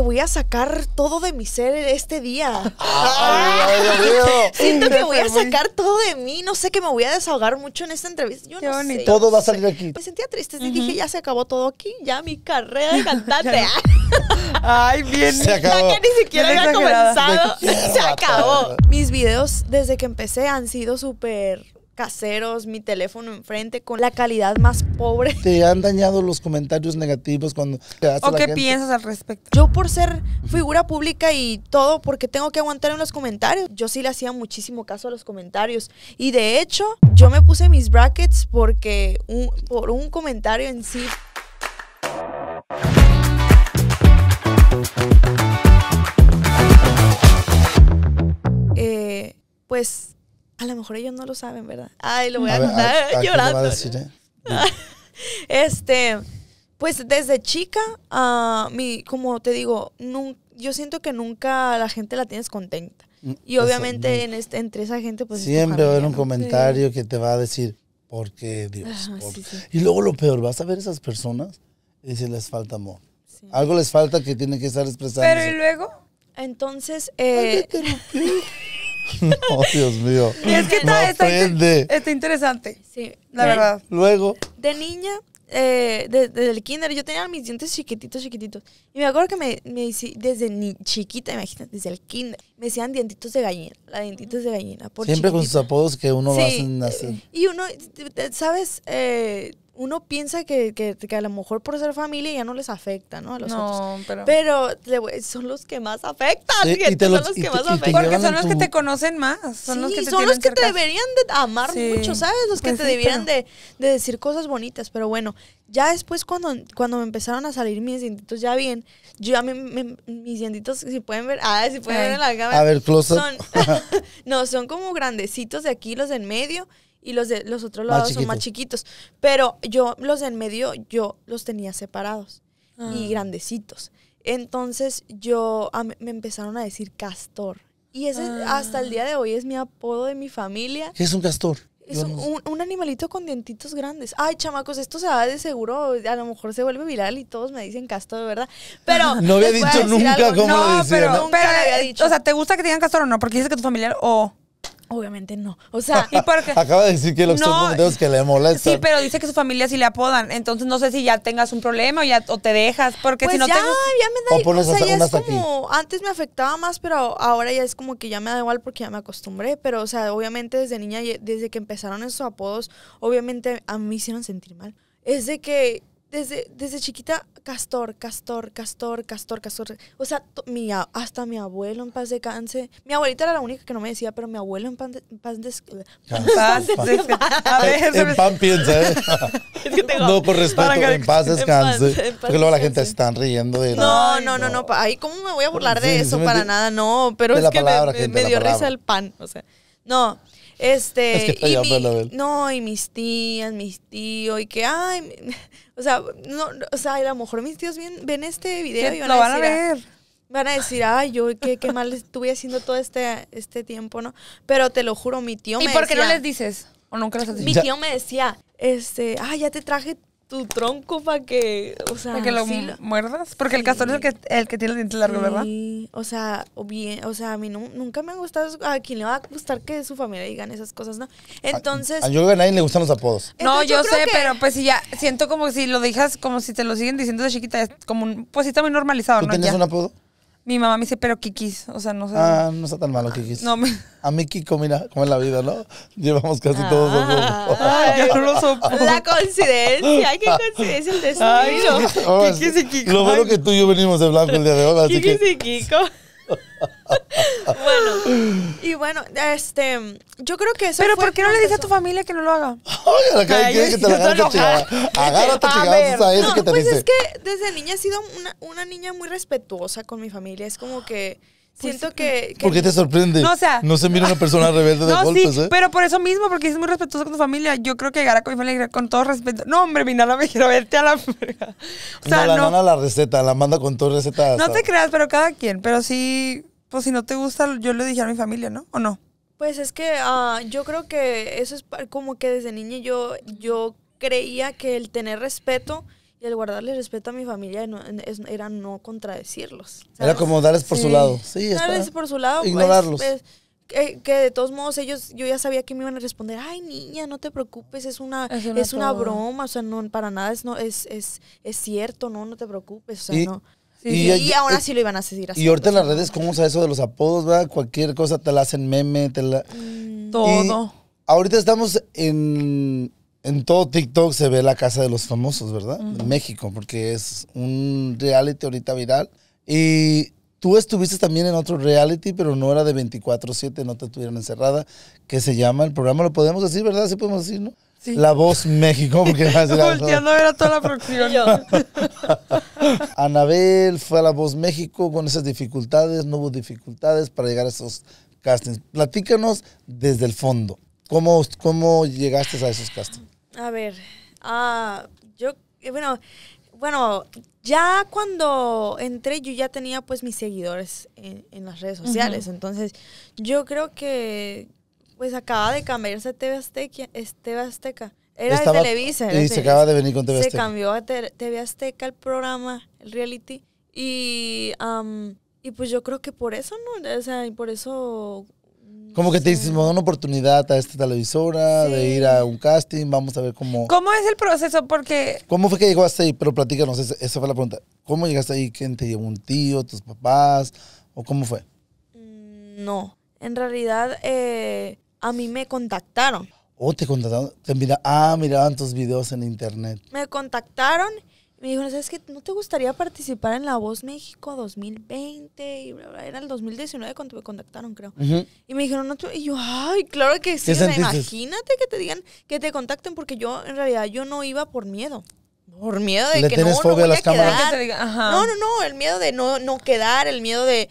voy a sacar todo de mi ser este día. Ay, Siento que voy a sacar todo de mí. No sé que me voy a desahogar mucho en esta entrevista. Yo no Todo va a salir aquí. Me sentía triste. y dije, ya se acabó todo aquí. Ya mi carrera de cantante. Ay, bien. Se acabó. Ya ni siquiera había comenzado. Se acabó. Mis videos desde que empecé han sido súper caseros, mi teléfono enfrente, con la calidad más pobre. Te han dañado los comentarios negativos cuando te ¿O qué piensas al respecto? Yo por ser figura pública y todo, porque tengo que aguantar en los comentarios, yo sí le hacía muchísimo caso a los comentarios. Y de hecho, yo me puse mis brackets porque un, por un comentario en sí. Eh, pues a lo mejor ellos no lo saben, ¿verdad? Ay, lo voy a, a llorando. este, pues desde chica, uh, mi, como te digo, yo siento que nunca la gente la tienes contenta. Mm, y obviamente este, entre esa gente, pues... Siempre va a haber un comentario que te va a decir, ¿por qué Dios? Y luego lo peor, vas a ver esas personas y si les falta amor. Algo les falta que tiene que estar expresado. Pero y luego, entonces... Eh... No, Dios mío. es que está, está, interesante. Sí. La verdad. Luego. De niña, desde eh, el kinder, yo tenía mis dientes chiquititos, chiquititos. Y me acuerdo que me, me desde ni chiquita, imagínate, desde el kinder, me decían dientitos de gallina, la dientitos de gallina. Siempre con sus apodos que uno lo hacen hacer. Y uno, ¿sabes? Eh, uno piensa que, que, que, a lo mejor por ser familia ya no les afecta, ¿no? A los no, Pero, pero son los que más afectan. son los que más Porque son los que te conocen más. Son los que te, son los que deberían de amar mucho, ¿sabes? Los que pues te deberían de, de, decir cosas bonitas. Pero bueno, ya después cuando, cuando me empezaron a salir mis dientitos ya bien, yo a mí mis dientitos, si pueden ver, ah, si pueden ver en la cámara. A ver, no, son como grandecitos de aquí, los en medio y los de los otros lados son más chiquitos. Pero yo los de en medio, yo los tenía separados y ah. grandecitos. Entonces yo me empezaron a decir castor. Y ese ah. hasta el día de hoy es mi apodo de mi familia. ¿Qué es un castor? Es un, un, animalito con dientitos grandes. Ay, chamacos, esto se va de seguro. A lo mejor se vuelve viral y todos me dicen castor, ¿verdad? Pero. no había dicho nunca cómo no, pero, ¿no? Nunca había eh, dicho. O sea, ¿te gusta que te digan castor o no? Porque dices que tu familiar Obviamente no. O sea, ¿y por Acaba de decir que los no, que le molestan. Sí, pero dice que su familia sí le apodan. Entonces no sé si ya tengas un problema o, ya, o te dejas. Porque pues si no ya, ya me da igual. O, sea, ya es como. Antes me afectaba más, pero ahora ya es como que ya me da igual porque ya me acostumbré. Pero, o sea, obviamente desde niña, desde que empezaron esos apodos, obviamente a mí hicieron sentir mal. Es de que desde, desde chiquita, castor, castor, castor, castor, castor. O sea, mi, hasta mi abuelo en paz canse. Mi abuelita era la única que no me decía, pero mi abuelo en, paz de, en paz descanse. En En pan piensa, ¿eh? es que tengo, no, por respeto, en paz descanse. porque luego la gente está riendo de... No, no, no, no. Ahí, ¿cómo me voy a burlar de eso? Para nada, no. Pero es que me dio risa el pan. O sea, no. Este, y no, y mis tías, mis tíos, y que, ay, o sea, no, o sea, a lo mejor mis tíos ven, este video y van a a ah, ver. Van a decir, ay, yo qué, qué mal estuve haciendo todo este, este tiempo, ¿no? Pero te lo juro, mi tío ¿Y ¿Y por qué no les dices? ¿O nunca les has Mi tío me decía, este, ay, ah, ya te traje tu tronco para que, o sea, que lo muerdas, porque el castor es el que, el que tiene los dientes largos, ¿verdad? O sea, o bien, o sea, a mí nunca me ha gustado a quien le va a gustar que su familia digan esas cosas, ¿no? Entonces, yo creo a nadie le gustan los apodos. No, yo, sé, pero pues si ya siento como si lo dejas como si te lo siguen diciendo de chiquita, es como un, pues sí está muy normalizado, ¿Tú ¿no? ¿Tienes un apodo? Mi mamá me dice, pero Kikis, o sea, no sé. Ah, no está tan malo, Kikis. No A mí Kiko, mira, como en la vida, ¿no? Llevamos casi todos los ah. Ay, yo no lo soporto. La coincidencia, qué coincidencia el destino. Ay, Kikis y Kiko. Lo bueno que tú y yo venimos de blanco el día de hoy, así Kikis y Kiko bueno, y bueno, este, yo creo que eso. Pero ¿por qué no le dices a tu familia que no lo haga? Oye, la cara quiere que te la agarre, Agárrate, chingada, a ese que te pues dice. es que desde niña he sido una niña muy respetuosa con mi familia. Es como que pues Siento que, ¿Por qué te sorprende? No, o sea, no se mira una persona rebelde de no, sí, ¿eh? Pero por eso mismo, porque es muy respetuoso con tu familia. Yo creo que llegará con mi familia con todo respeto. No, hombre, mi nana me quiero verte a la O sea, no, la nana la receta, la manda con todo receta. No te creas, pero cada quien. Pero sí, pues si no te gusta, yo le dije a mi familia, ¿no? ¿O no? Pues es que ah, yo creo que eso es como que desde niña yo, yo creía que el tener respeto y el guardarle respeto a mi familia era no contradecirlos. Era como darles por su lado. Sí, darles por su lado. Pues, Ignorarlos. Pues, que, de todos modos ellos, yo ya sabía que me iban a responder, ay niña, no te preocupes, es una, es broma, o sea, no, para nada es, no, es, es, cierto, no, no te preocupes, y, no. Sí, aún eh, así lo iban a decir así. Y ahorita en las redes, ¿cómo usa eso de los apodos, verdad? Cualquier cosa te la hacen meme, te la... Mm. todo. ahorita estamos en, en todo TikTok se ve la casa de los famosos, ¿verdad? México, porque es un reality ahorita viral. Y tú estuviste también en otro reality, pero no era de 24-7, no te tuvieron encerrada, que se llama, el programa lo podemos decir, ¿verdad? Sí podemos decir, ¿no? Sí. La Voz México, porque Volteando era toda la producción. Anabel fue a La Voz México con esas dificultades, no hubo dificultades para llegar a esos castings. Platícanos desde el fondo. ¿Cómo, llegaste a esos castings? A ver, ah, yo, eh, bueno, bueno, ya cuando entré yo ya tenía pues mis seguidores en, las redes sociales, entonces yo creo que pues acaba de cambiarse TV Azteca. TV Azteca. Era de Televisa. y se acaba de venir con TV Azteca. Se cambió a TV Azteca el programa, el reality. Y, y pues yo creo que por eso, ¿no? O sea, y por eso como que te hicimos una oportunidad a esta televisora de ir a un casting, vamos a ver cómo... ¿Cómo es el proceso? Porque... ¿Cómo fue que llegaste ahí? Pero platícanos, esa fue la pregunta. ¿Cómo llegaste ahí? ¿Quién te llevó? ¿Un tío? ¿Tus papás? ¿O cómo fue? Mm, no, en realidad eh, a mí me contactaron. ¿O oh, te contactaron? Te ah, miraban tus videos en internet. Me contactaron me dijeron, ¿sabes qué? ¿No te gustaría participar en La Voz México 2020? Y era el 2019 cuando me contactaron, creo. Y me dijeron, no, y yo, ay, claro que sí. imagínate que te digan, que te contacten, porque yo, en realidad, yo no iba por miedo. Por miedo de que no, no voy a, quedar. Ajá. No, no, no, el miedo de no, no quedar, el miedo de,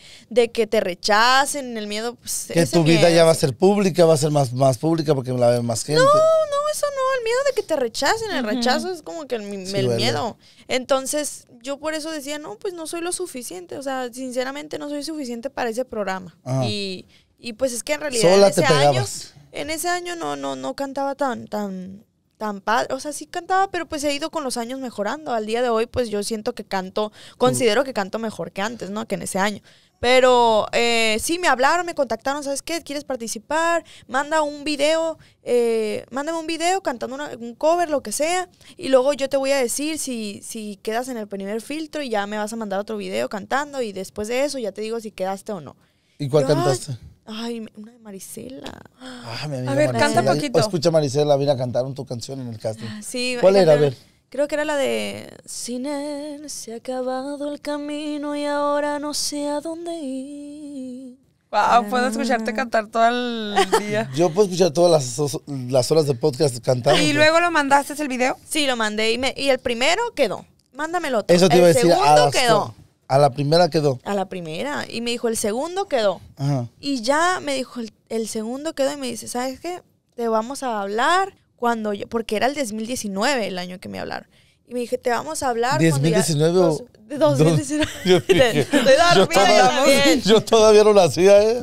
que te rechacen, el miedo... Pues, que tu vida ya va a ser pública, va a ser más, más pública porque la ve más gente. No, no eso no, el miedo de que te rechacen, el rechazo es como que el, miedo. Entonces, yo por eso decía, no, pues no soy lo suficiente, o sea, sinceramente no soy suficiente para ese programa. Y, pues es que en realidad en ese año, en ese año no, no, no cantaba tan, tan, tan padre. O sea, sí cantaba, pero pues he ido con los años mejorando. Al día de hoy, pues yo siento que canto, considero que canto mejor que antes, ¿no? Que en ese año. Pero eh, sí, me hablaron, me contactaron, ¿sabes qué? ¿Quieres participar? Manda un video, eh, mándame un video cantando un cover, lo que sea, y luego yo te voy a decir si, si quedas en el primer filtro y ya me vas a mandar otro video cantando y después de eso ya te digo si quedaste o no. ¿Y cuál cantaste? Ay, una de Marisela. Ah, a ver, canta canta poquito. escucha Marisela, vine a cantar tu canción en el casting. Ah, sí, ¿Cuál era? A ver. Creo que era la de Sin él se ha acabado el camino y ahora no sé a dónde ir. Wow, puedo escucharte cantar todo el día. Yo puedo escuchar todas las, las horas de podcast cantando. ¿Y luego lo mandaste el video? Sí, lo mandé y, me, y el primero quedó. Mándamelo Eso te iba el a decir. segundo quedó. A la primera quedó. A la primera. Y me dijo, el segundo quedó. Ajá. Y ya me dijo, el segundo quedó y me dice, ¿sabes qué? Te vamos a hablar cuando porque era el 2019 el año que me hablaron. Y me dije, te vamos a hablar. 2019 Yo, yo, todavía, yo, todavía no nacía, ¿eh?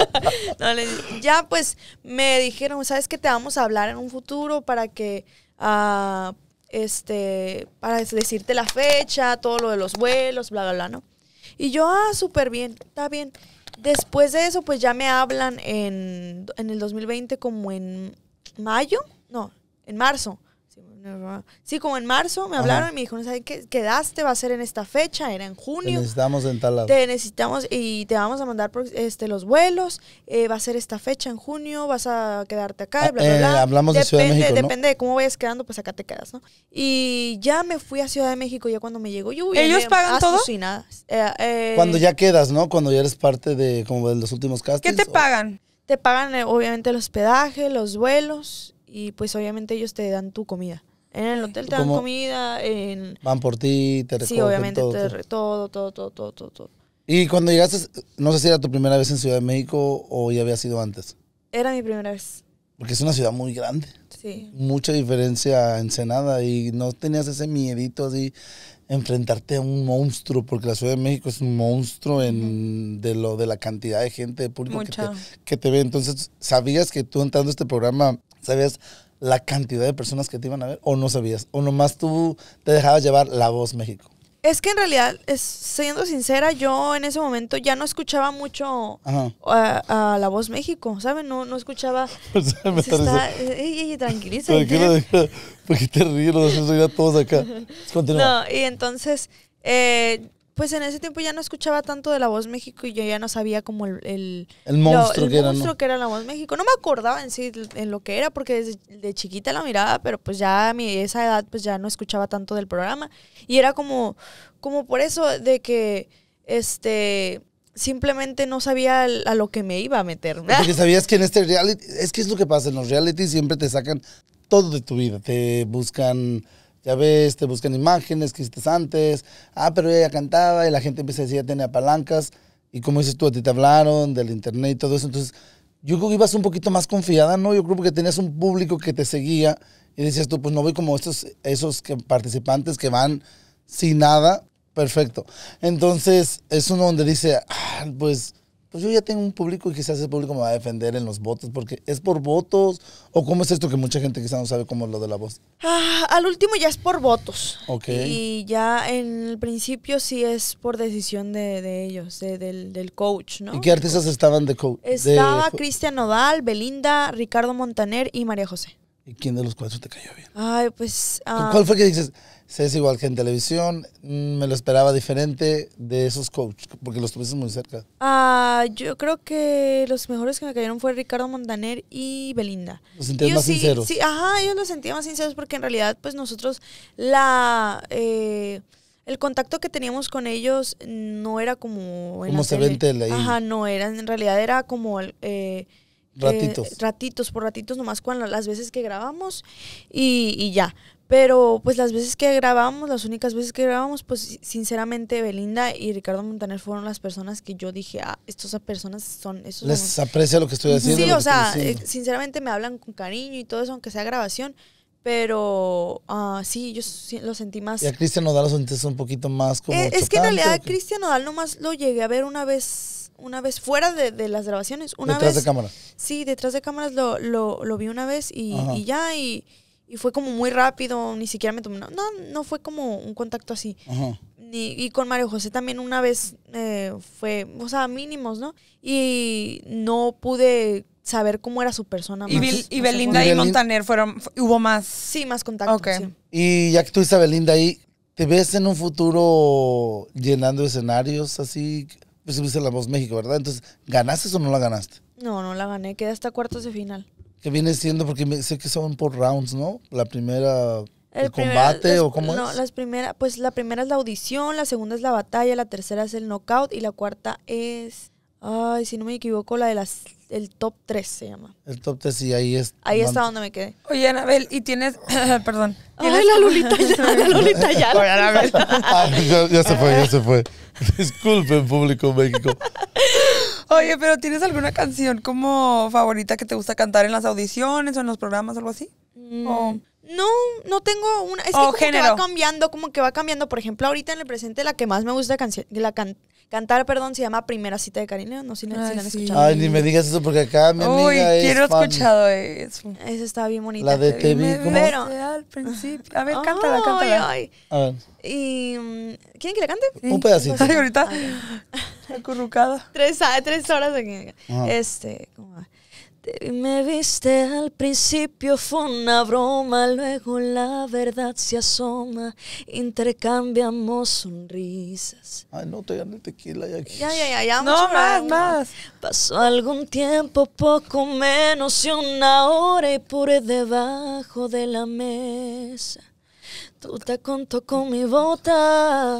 ya pues me dijeron, ¿sabes qué? Te vamos a hablar en un futuro para que. Ah, este, para decirte la fecha, todo lo de los vuelos, bla, bla, bla, ¿no? Y yo, ah, súper bien, está bien. Después de eso, pues ya me hablan en, en el 2020 como en mayo, no, en marzo. Sí, como en marzo me hablaron y me dijeron, qué? Quedaste, va a ser en esta fecha, era en junio. Te necesitamos en tal lado. Te necesitamos y te vamos a mandar pues, este, los vuelos, eh, va a ser esta fecha en junio, vas a quedarte acá, ah, eh, Hablamos depende, de Ciudad de México, Depende de cómo vayas quedando, pues acá te quedas, ¿no? Y ya me fui a Ciudad de México, ya cuando me llegó, yo ¿Ellos pagan todo? nada. Eh, cuando ya quedas, ¿no? Cuando ya eres parte de como de los últimos castings. ¿Qué te pagan? Te pagan eh, obviamente el hospedaje, los vuelos y pues obviamente ellos te dan tu comida. En el hotel te dan comida, en... Van por ti, te recogen. Sí, obviamente, todo, todo, todo, todo, todo, todo, Y cuando llegaste, no sé si era tu primera vez en Ciudad de México o ya había sido antes. Era mi primera vez. Porque es una ciudad muy grande. Sí. Mucha diferencia a Ensenada y no tenías ese miedito así enfrentarte a un monstruo, porque la Ciudad de México es un monstruo en, de, lo, de la cantidad de gente, de público que te, ve. Entonces, ¿sabías que tú entrando a este programa, sabías la cantidad de personas que te iban a ver o no sabías? ¿O nomás tú te dejabas llevar la voz México? Es que en realidad, siendo sincera, yo en ese momento ya no escuchaba mucho a, La Voz México, ¿sabes? No, no escuchaba... Pues, está, porque te ríes? Los todos acá. No, y entonces, eh, pues en ese tiempo ya no escuchaba tanto de La Voz México y yo ya no sabía como el... El, monstruo, que, era, La Voz México. No me acordaba en sí en lo que era porque desde de chiquita la miraba, pero pues ya a mi esa edad pues ya no escuchaba tanto del programa. Y era como, como por eso de que, este simplemente no sabía a lo que me iba a meter. Porque sabías que en este reality, es que es lo que pasa, en los reality siempre te sacan todo de tu vida. Te buscan, ya ves, te buscan imágenes que hiciste antes. Ah, pero ella cantaba y la gente empieza a decir, ya tenía palancas. Y como dices tú, a ti te hablaron del internet y todo eso. Entonces, yo creo que ibas un poquito más confiada, ¿no? Yo creo que tenías un público que te seguía y decías tú, pues no voy como estos, esos participantes que van sin nada. Perfecto. Entonces, es uno donde dice, ah, pues pues yo ya tengo un público y quizás ese público me va a defender en los votos, porque es por votos, o cómo es esto que mucha gente quizás no sabe cómo es lo de la voz. Ah, al último ya es por votos. Ok. Y ya en el principio sí es por decisión de, ellos, del, coach, ¿no? ¿Y qué artistas estaban de coach? Estaba Cristian Nodal, Belinda, Ricardo Montaner y María José. ¿Y quién de los cuatro te cayó bien? Ay, pues... Ah, ¿Cuál fue que dices, se es igual que en televisión. Mm, me lo esperaba diferente de esos coaches, porque los tuviste muy cerca. Ah, yo creo que los mejores que me cayeron fue Ricardo Montaner y Belinda. Los sentías más sí, sinceros. Sí, ajá, ellos los sentía más sinceros porque en realidad, pues nosotros, la. Eh, el contacto que teníamos con ellos no era como. En se ve en tele. Ajá, no, era, en realidad era como. Eh, Ratitos. ratitos, por ratitos nomás cuando las veces que grabamos y, y ya. Pero pues las veces que grabamos, las únicas veces que grabamos, pues sinceramente Belinda y Ricardo Montaner fueron las personas que yo dije, ah, estas personas son... esos Les aprecia lo que estoy haciendo. Sí, o sea, eh, sinceramente me hablan con cariño y todo eso, aunque sea grabación, pero ah sí, yo lo sentí más... Y a Cristian Nodal lo un poquito más como... Eh, es que en realidad a Cristian Nodal nomás lo llegué a ver una vez una vez, fuera de, las grabaciones, una detrás vez. de cámaras. Sí, detrás de cámaras lo, lo, lo vi una vez y, ya, y, fue como muy rápido, ni siquiera me tomó. No, no fue como un contacto así. y con Mario José también una vez eh, fue, o sea, mínimos, ¿no? Y no pude saber cómo era su persona. Más, y, Belinda y Montaner fueron, hubo más. Sí, más contacto. Y ya que tú a Belinda ahí, ¿te ves en un futuro llenando escenarios así? pues viste pues, la voz México, ¿verdad? Entonces, ¿ganaste o no la ganaste? No, no la gané, quedé hasta cuartos de final. ¿Qué viene siendo? Porque sé que son por rounds, ¿no? La primera, el, combate o cómo es. No, las primeras, pues la primera es la audición, la segunda es la batalla, la tercera es el knockout y la cuarta es, ay, si no me equivoco, la de las el top 3 se llama. El top 3 y ahí es. Ahí está donde me quedé. Oye, Anabel, y tienes. perdón. Ay, la lulita ya, la lulita ya. ya, se fue, ya se fue. Disculpen, público México. Oye, pero ¿tienes alguna canción como favorita que te gusta cantar en las audiciones o en los programas o algo así? Mm, no, no tengo una. Es que va cambiando, como que va cambiando. Por ejemplo, ahorita en el presente la que más me gusta la, Cantar, perdón, se llama Primera Cita de Cariño. No sé si, la han escuchado. Ay, ni me digas eso porque acá mi amiga Uy, es quiero escuchado eso. Esa está bien bonita. La de Te Pero... Al principio. A ver, cántala, cántala. A ver. Y, mm, ¿Quieren que le cante? Un pedacito. Ay, ahorita. Ah, Acurrucada. Tres, ah, tres horas aquí. Este, ¿cómo va? me viste al principio fue una broma, luego la verdad se asoma, intercambiamos sonrisas. Ay, no, te gané tequila ya aquí. Ya, ya, ya, ya. No, más, más. Pasó algún tiempo, poco menos de una hora y por debajo de la mesa. Tú te contó con mi bota.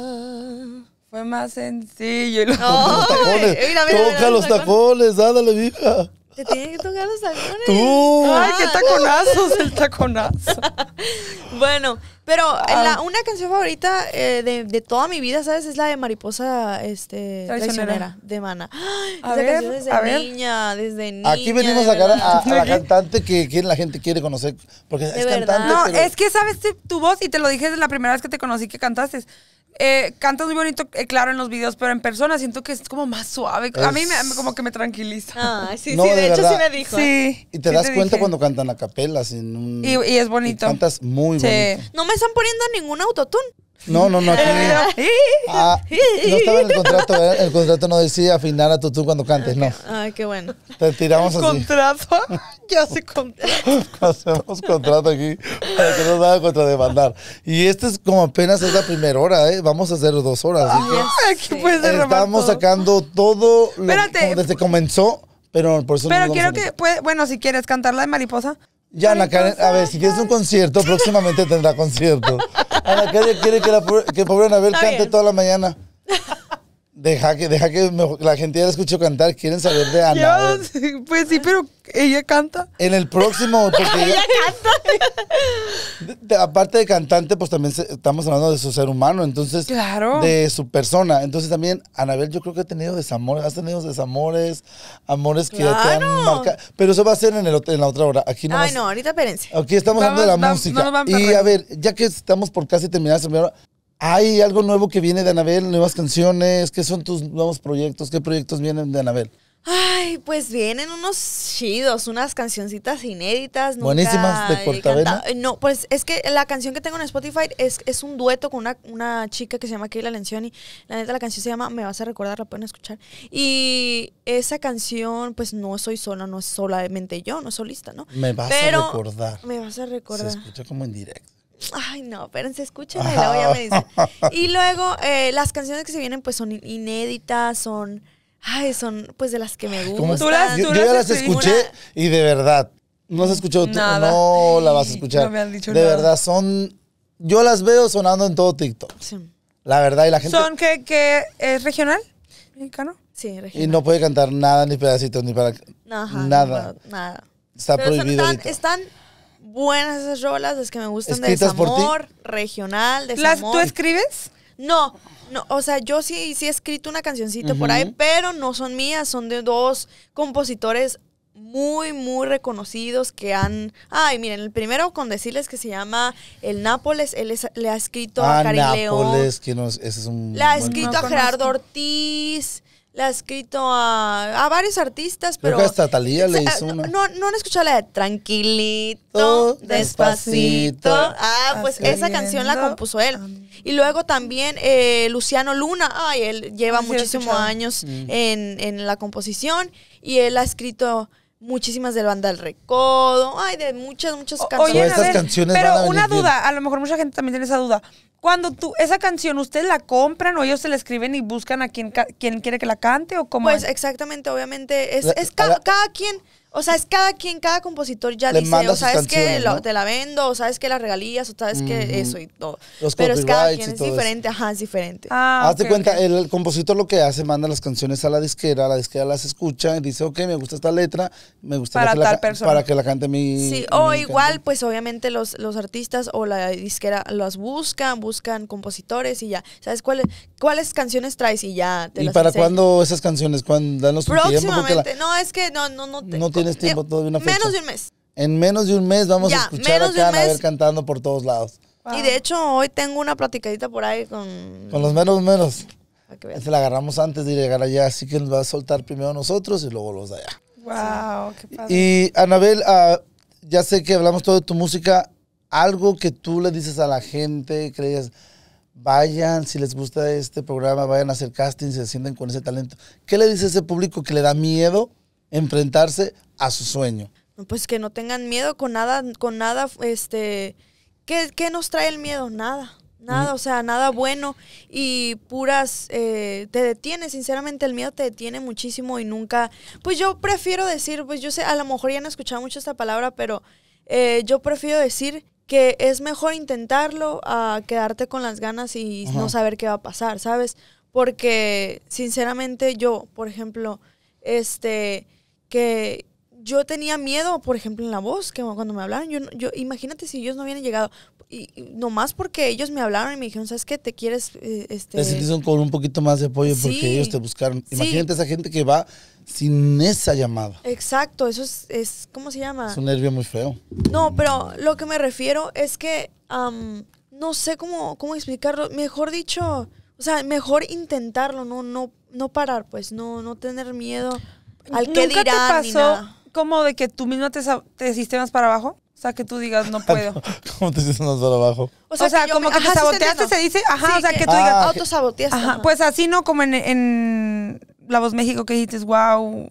Fue más sencillo. Y los... tacones. Toca los, tacones, ándale, vieja. Te tienen que tocar los tacones. ¡Tú! Ah. ¡Ay, qué taconazos! El taconazo. bueno, pero ah. una canción favorita eh, de, de, toda mi vida, ¿sabes? Es la de Mariposa este, Traicionera, de Mana. A ver, desde niña, desde niña. Aquí venimos a, a, la cantante que, la gente quiere conocer. Porque es cantante. No, es que sabes tu voz y te lo dije desde la primera vez que te conocí que cantaste eh, cantas muy bonito, eh, claro, en los videos, pero en persona siento que es como más suave. A mí me, como que me tranquiliza. sí, sí, de, hecho sí me dijo. ¿eh? Y te das cuenta cuando cantan a capela. un... y, es bonito. cantas muy sí. bonito. No me están poniendo ningún autotune. No, no, no, aquí. Ah, no estaba en el contrato, El contrato no decía afinar a tú cuando cantes, no. Ay, ah, qué bueno. Te tiramos así. ¿Contrato? Ya se contrato. Hacemos contrato aquí para que no nos hagan contra demandar. Y esta es como apenas es la primera hora, ¿eh? Vamos a hacer dos horas. Aquí aquí sí. Estamos sacando todo lo, desde comenzó, pero por eso Pero quiero que, bueno, si quieres cantar la de mariposa. Ya, Ana a ver, si quieres un concierto, próximamente tendrá concierto. Ana ah, quiere que, la, que pobre Anabel cante toda la mañana. Deja que, deja que la gente ya la escuchó cantar. Quieren saber de Anabel. pues sí, pero ella canta. En el próximo. Porque ella, canta. aparte de cantante, pues también estamos hablando de su ser humano, entonces. Claro. De su persona. Entonces también, Anabel, yo creo que ha tenido desamores. Has tenido desamores, amores que te han marcado. Pero eso va a ser en, el, en la otra hora. Aquí no. Ay, no, ahorita espérense. Aquí estamos hablando de la música. y a ver, ya que estamos por casi terminar, ¿Hay algo nuevo que viene de Anabel? ¿Nuevas canciones? ¿Qué son tus nuevos proyectos? ¿Qué proyectos vienen de Anabel? Ay, pues vienen unos chidos, unas cancioncitas inéditas. Buenísimas de Cortavena. No, pues es que la canción que tengo en Spotify es, es un dueto con una, chica que se llama Keila Lencioni. La neta, la canción se llama Me vas a recordar, la pueden escuchar. Y esa canción, pues no soy sola, no es solamente yo, no es solista, ¿no? Me vas a recordar. Me vas a recordar. Se escucha como en directo ay no, espérense, se y luego ya me dicen. Y luego eh, las canciones que se vienen pues son inéditas, son, ay, son pues de las que me gustan. ¿Tú las, yo, ya las escuché y de verdad, no has escuchado tú, no la vas a escuchar. de verdad, son, yo las veo sonando en todo TikTok. Sí. La verdad, y la gente... ¿Son que, es regional? ¿Mexicano? Sí, regional. Y no puede cantar nada, ni pedacitos, ni para... nada. nada. Está prohibido. están buenas esas rolas, es que me gustan de desamor, regional, de ¿Las tú escribes? No, no, o sea, yo sí, sí he escrito una cancioncita por ahí, pero no son mías, son de dos compositores muy, muy reconocidos que han. Ay, miren, el primero con decirles que se llama El Nápoles, él le ha escrito a a ah, El Nápoles, Que no, ese es un. la ha escrito a Gerardo Ortiz le ha escrito a, varios artistas, pero... Creo hasta Talía le ah, hizo una. No, no, no han escuchado la de Tranquilito, Despacito. ah, pues esa canción la compuso él. Y luego también eh, Luciano Luna, ay, él lleva muchísimos años mm. en, la composición y él ha escrito muchísimas del banda del recodo, ay, de muchas, muchas canciones. pero una duda, a lo mejor mucha gente también tiene esa duda cuando tú, esa canción, ¿ustedes la compran o ellos se la escriben y buscan a quien, quien quiere que la cante o cómo? Pues exactamente, obviamente, es, es cada quien o sea, es cada quien, cada compositor ya dice, o sabes que te la vendo, o sabes que la regalías, o sabes que eso y todo. Pero es cada quien, es diferente, ajá, es diferente. Ah, ah, hazte cuenta, el compositor lo que hace, manda las canciones a la disquera, la disquera las escucha y dice, ok, me gusta esta letra, me gusta para, para que la cante mi... Sí, o igual, pues obviamente los, los artistas o la disquera las buscan, buscan compositores y ya, ¿sabes cuáles cuáles canciones traes y ya te ¿Y para cuándo esas canciones? ¿Cuándo? Danos Próximamente, no, es que no, no, no te eh, menos de un mes. En menos de un mes vamos a escuchar a Anabel cantando por todos lados. Y de hecho, hoy tengo una platicadita por ahí con. Con los menos menos. Se la agarramos antes de llegar allá, así que nos va a soltar primero nosotros y luego los de allá. Wow, qué padre. Y Anabel, ah, ya sé que hablamos todo de tu música. Algo que tú le dices a la gente, que vayan, si les gusta este programa, vayan a hacer casting, se sienten con ese talento. ¿Qué le dice a ese público que le da miedo enfrentarse a su sueño. Pues que no tengan miedo con nada, con nada, este, ¿qué, nos trae el miedo? Nada, nada, mm. o sea, nada bueno y puras, eh, te detiene, sinceramente el miedo te detiene muchísimo y nunca, pues yo prefiero decir, pues yo sé, a lo mejor ya no he escuchado mucho esta palabra, pero eh, yo prefiero decir que es mejor intentarlo a quedarte con las ganas y no saber qué va a pasar, ¿sabes? Porque sinceramente yo, por ejemplo, este que yo tenía miedo, por ejemplo, en la voz, que cuando me hablaron, yo, yo imagínate si ellos no habían llegado, y, nomás porque ellos me hablaron y me dijeron, ¿sabes qué? Te quieres, eh, este... Te sentiste con un poquito más de apoyo porque ellos te buscaron. Imagínate esa gente que va sin esa llamada. Exacto, eso es, es, ¿cómo se llama? Es un nervio muy feo. No, pero lo que me refiero es que, no sé cómo, cómo explicarlo, mejor dicho, o sea, mejor intentarlo, no, no, no parar, pues, no, no tener miedo al que te pasó como de que tú misma te, te sistemas para abajo? O sea, que tú digas, no puedo. ¿Cómo te sistemas para abajo? O sea, como que te saboteaste, se dice. Ajá, o sea, que, tú digas. Ah, autosaboteaste. Ajá. Pues así, ¿no? Como en, La Voz México que dijiste, wow.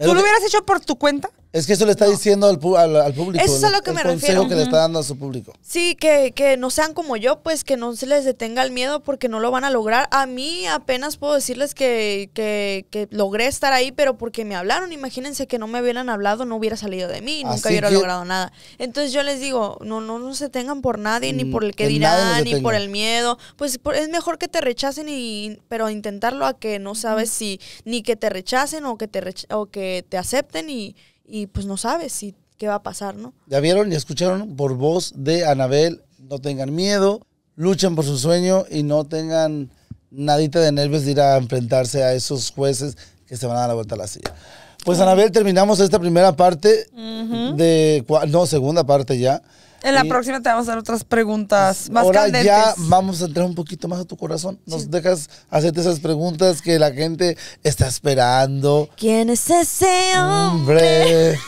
¿Tú lo hubieras hecho por tu cuenta? Es que eso le está diciendo al, al, público. es a lo que me refiero. consejo que le está dando a su público. Sí, que, no sean como yo, pues que no se les detenga el miedo porque no lo van a lograr. A mí apenas puedo decirles que, que, que logré estar ahí, pero porque me hablaron. Imagínense que no me hubieran hablado, no hubiera salido de mí, nunca hubiera logrado nada. Entonces yo les digo, no, no, no se tengan por nadie, ni mm, por el que, dirán, ni por el miedo. Pues es mejor que te rechacen, y, pero intentarlo a que no sabes si ni que te rechacen o que te, o que te acepten y y pues no sabes si qué va a pasar, ¿no? Ya vieron ya escucharon por voz de Anabel, no tengan miedo, luchen por su sueño y no tengan nadita de nervios de ir a enfrentarse a esos jueces que se van a dar la vuelta a la silla. Pues Anabel, terminamos esta primera parte de, no, segunda parte ya. En la próxima te vamos a dar otras preguntas más ahora ya vamos a entrar un poquito más a tu corazón. Nos dejas hacerte esas preguntas que la gente está esperando. ¿Quién es ese hombre?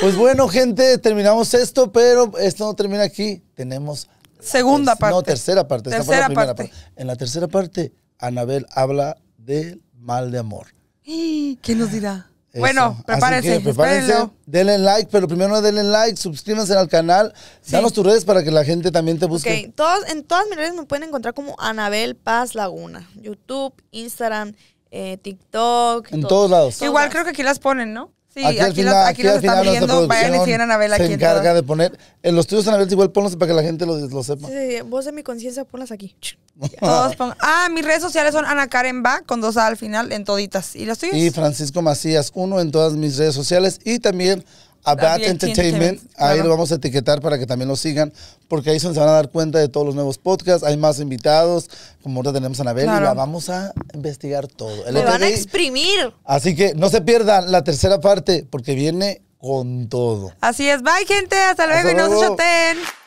pues bueno, gente, terminamos esto, pero esto no termina aquí. Tenemos segunda parte. No, tercera parte. Tercera parte. En la tercera parte, Anabel habla del mal de amor. Y ¿Qué nos dirá? Bueno, prepárense, prepárense denle like, pero primero denle like, suscríbanse al canal, danos tus redes para que la gente también te busque. Todos, en todas mis redes me pueden encontrar como Anabel Paz Laguna, YouTube, Instagram, eh, TikTok. En todos lados. Igual creo que aquí las ponen, ¿no? Sí, aquí, aquí, final, los, aquí, están viendo, vayan y sigan a Anabel aquí. Se encarga de poner, en los tuyos Anabel igual ponlos para que la gente lo, lo sepa. Sí, vos en mi conciencia ponlas aquí. Todos Ah, mis redes sociales son Ana Karen con dos A al final en toditas. ¿Y los tuyas? Y Francisco Macías, uno en todas mis redes sociales y también Bad Entertainment. Ahí lo vamos a etiquetar para que también lo sigan, porque ahí se van a dar cuenta de todos los nuevos podcasts. Hay más invitados, como ahorita tenemos a Anabel, y la vamos a investigar todo. Lo van a exprimir! Así que no se pierdan la tercera parte, porque viene con todo. Así es. Bye, gente. Hasta luego, y no se